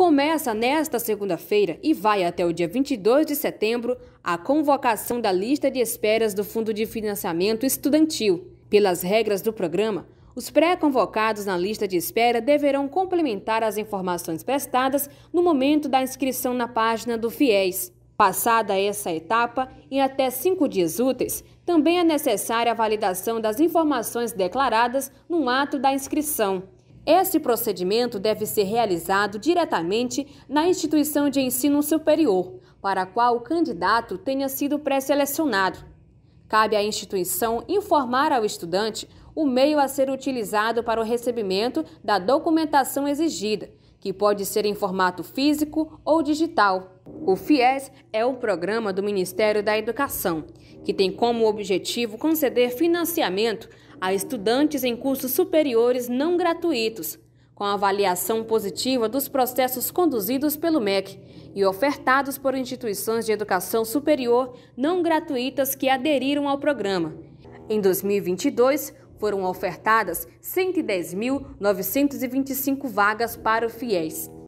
Começa nesta segunda-feira e vai até o dia 22 de setembro a convocação da lista de esperas do Fundo de Financiamento Estudantil. Pelas regras do programa, os pré-convocados na lista de espera deverão complementar as informações prestadas no momento da inscrição na página do FIES. Passada essa etapa, em até cinco dias úteis, também é necessária a validação das informações declaradas no ato da inscrição. Este procedimento deve ser realizado diretamente na instituição de ensino superior, para a qual o candidato tenha sido pré-selecionado. Cabe à instituição informar ao estudante o meio a ser utilizado para o recebimento da documentação exigida, que pode ser em formato físico ou digital. O FIES é o programa do Ministério da Educação, que tem como objetivo conceder financiamento a estudantes em cursos superiores não gratuitos com a avaliação positiva dos processos conduzidos pelo MEC e ofertados por instituições de educação superior não gratuitas que aderiram ao programa. Em 2022, foram ofertadas 110.925 vagas para o FIES.